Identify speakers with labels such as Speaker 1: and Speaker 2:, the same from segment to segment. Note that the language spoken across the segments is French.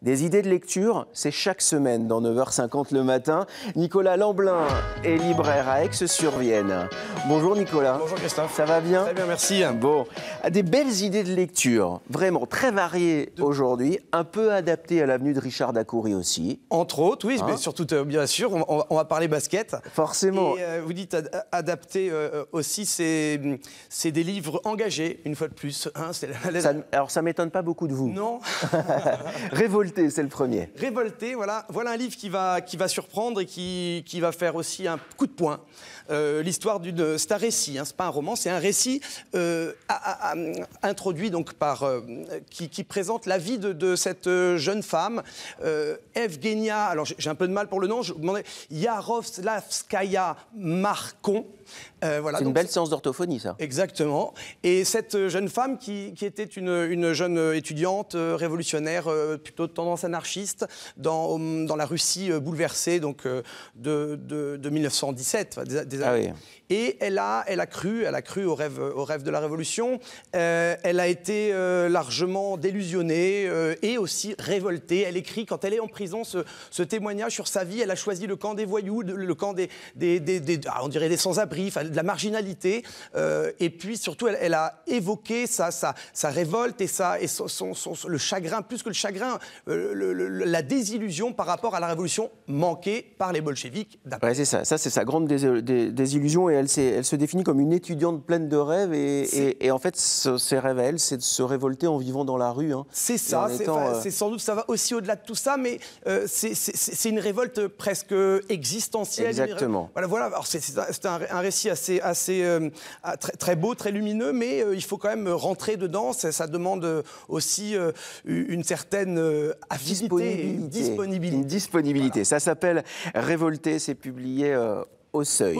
Speaker 1: Des idées de lecture, c'est chaque semaine dans 9h50 le matin. Nicolas Lamblin est libraire à Aix-sur-Vienne. Bonjour Nicolas. Bonjour Christophe. Ça va bien Très bien, merci. Bon, des belles idées de lecture, vraiment très variées aujourd'hui, un peu adaptées à l'avenue de Richard Dacoury aussi.
Speaker 2: Entre autres, oui, mais hein surtout, euh, bien sûr, on, va parler basket. Forcément. Euh, vous dites adapté euh, aussi, c'est des livres engagés, une fois de plus. Hein, ça, alors ça m'étonne pas beaucoup de vous. Non. Révolution
Speaker 1: Révolté, c'est le premier.
Speaker 2: Révolté, voilà. Voilà un livre qui va, qui va surprendre et qui, va faire aussi un coup de poing. Euh, l'histoire d'une. C'est un récit, hein, c'est pas un roman, c'est un récit euh, introduit donc par. Euh, qui, présente la vie de, de cette jeune femme, Evgenia. Alors j'ai un peu de mal pour le nom, je vous demandais. Yarovslavskaya Marcon. Euh, c'est une belle séance d'orthophonie, ça. Exactement. Et cette euh, jeune femme qui, était une, jeune euh, étudiante révolutionnaire, plutôt de tendance anarchiste, dans, la Russie bouleversée donc, de, 1917, des, ah Et elle a, elle a cru, elle a cru au rêve, au rêve de la révolution. elle a été largement délusionnée et aussi révoltée. Elle écrit, quand elle est en prison, ce, témoignage sur sa vie. Elle a choisi le camp des voyous, le camp des, ah, on dirait des sans-abri de la marginalité. Euh, et puis surtout, elle, a évoqué sa, sa, révolte et, ça et son, son, le chagrin, plus que le chagrin, euh, la désillusion par rapport à la révolution manquée par les bolcheviques.
Speaker 1: d'après c'est ça. Ça, c'est sa grande désillusion et elle, elle, se définit comme une étudiante pleine de rêves. Et, et, en fait, ses rêves à elle, c'est de se révolter en vivant dans la rue. Hein. c'est ça. Euh, c'est
Speaker 2: sans doute ça va aussi au-delà de tout ça, mais c'est une révolte presque existentielle. Exactement. Voilà. voilà. Alors c'est un, un récit assez c'est assez euh, très, très, beau, très lumineux, mais euh, il faut quand même rentrer dedans. Ça, ça demande euh, aussi une certaine affinité, disponibilité.
Speaker 1: Une disponibilité. Ça s'appelle Révolté, c'est publié au seuil.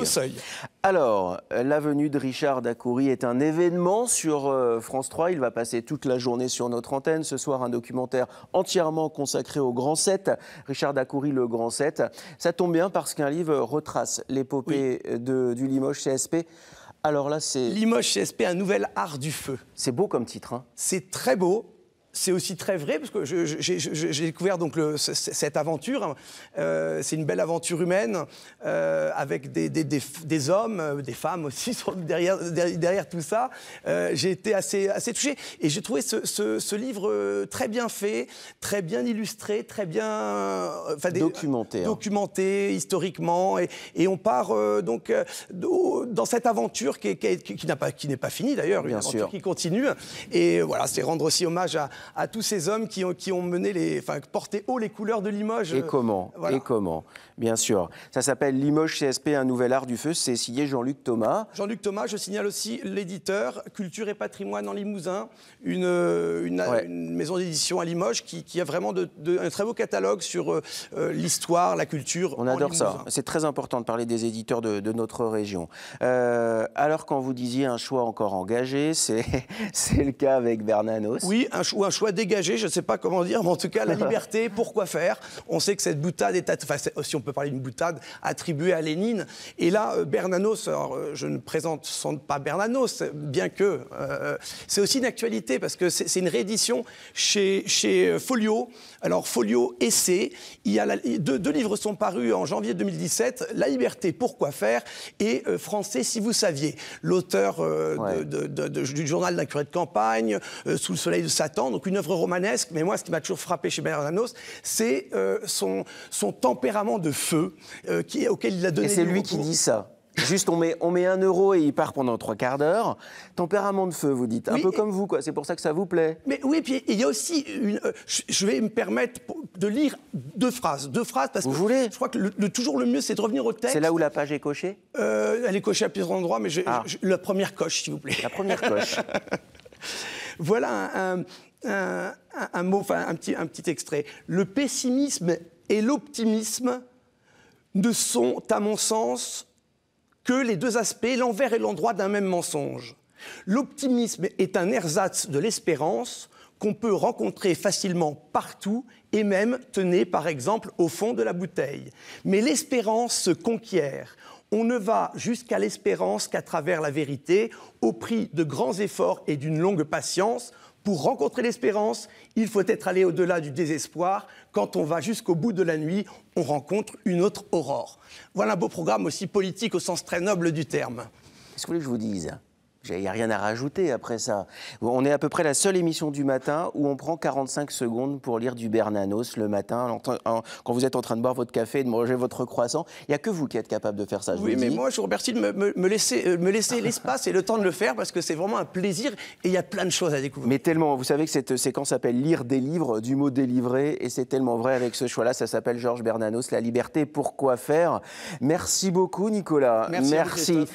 Speaker 1: Alors, euh, la venue de Richard Dacoury est un événement sur euh, France 3. Il va passer toute la journée sur notre antenne. Ce soir, un documentaire entièrement consacré au Grand 7. Richard Dacoury, le Grand 7. Ça tombe bien parce qu'un livre retrace l'épopée euh, du Limoges CSP. Alors là, c'est. Limoges CSP, un nouvel art du
Speaker 2: feu. C'est beau comme titre. Hein. C'est très beau c'est aussi très vrai, parce que j'ai découvert donc cette aventure. Euh, c'est une belle aventure humaine, euh, avec des, des, hommes, euh, des femmes aussi, derrière, derrière, tout ça. j'ai été assez, assez touché. Et j'ai trouvé ce, livre très bien fait, très bien illustré, très bien... Enfin, documenté. Hein. Documenté historiquement. Et, on part donc dans cette aventure qui, qui, qui n'est pas, finie, d'ailleurs. Une aventure qui continue. Et voilà, c'est rendre aussi hommage à, à tous ces hommes qui ont, qui ont mené les, enfin, porté haut les couleurs de Limoges. Et comment euh, Et comment Bien sûr. Ça s'appelle Limoges CSP,
Speaker 1: un nouvel art du feu. C'est signé Jean-Luc Thomas.
Speaker 2: Jean-Luc Thomas, je signale aussi l'éditeur Culture et Patrimoine en Limousin, une, maison d'édition à Limoges qui, a vraiment de, un très beau catalogue sur euh, euh, l'histoire, la culture. On adore ça.
Speaker 1: C'est très important de parler des éditeurs de, notre région. alors quand vous disiez un choix encore engagé, c'est le cas avec Bernanos. Oui,
Speaker 2: un choix choix dégagé, je ne sais pas comment dire, mais en tout cas, la liberté, pourquoi faire On sait que cette boutade est, enfin, si on peut parler d'une boutade, attribuée à Lénine. Et là, euh, Bernanos, euh, je ne présente sans pas Bernanos, bien que euh, c'est aussi une actualité, parce que c'est une réédition chez, chez Folio. Alors, Folio Essai, il y deux, livres sont parus en janvier 2017, La liberté, pourquoi faire et Français, si vous saviez. L'auteur du journal d'un curé de campagne, Sous le soleil de Satan, donc une œuvre romanesque, mais moi, ce qui m'a toujours frappé chez Bernanos, c'est euh, son, son, tempérament de feu euh, qui, auquel il a donné. Et c'est lui qui dit
Speaker 1: ça. Juste, on met, on met un euro et il part pendant trois quarts d'heure. Tempérament de feu, vous
Speaker 2: dites. Un peu comme vous, quoi. C'est pour ça que ça vous plaît. Mais oui, puis il y a aussi une. Euh, je vais me permettre de lire deux phrases. Deux phrases, parce vous Voulez je crois que le, toujours le mieux, c'est de revenir au texte. C'est là où la page est cochée Elle est cochée à plusieurs endroits, mais ah. je, la première coche, s'il vous plaît. La première coche. voilà un, un, mot, un petit, un petit extrait. Le pessimisme et l'optimisme ne sont, à mon sens, que les deux aspects, l'envers et l'endroit d'un même mensonge. L'optimisme est un ersatz de l'espérance qu'on peut rencontrer facilement partout et même, tenez, par exemple, au fond de la bouteille. Mais l'espérance se conquiert. On ne va jusqu'à l'espérance qu'à travers la vérité, au prix de grands efforts et d'une longue patience. Pour rencontrer l'espérance, il faut être allé au-delà du désespoir. Quand on va jusqu'au bout de la nuit, on rencontre une autre aurore. Voilà un beau programme aussi politique au sens très noble du terme.
Speaker 1: Qu'est-ce que vous voulez que je vous dise il n'y a rien à rajouter après ça. On est à peu près la seule émission du matin où on prend 45 secondes pour lire du Bernanos le matin, quand vous êtes en train de boire votre café et de manger votre croissant. Il n'y a que vous qui êtes capable de faire ça.
Speaker 2: oui, mais moi, je vous remercie de me, laisser, me laisser euh, l'espace et le temps de le faire parce que c'est vraiment un plaisir
Speaker 1: et il y a plein de choses à découvrir. Mais tellement, vous savez que cette séquence s'appelle Lire des livres, du mot délivré, et c'est tellement vrai avec ce choix-là. Ça s'appelle Georges Bernanos, La liberté, pourquoi faire Merci beaucoup, Nicolas. Merci.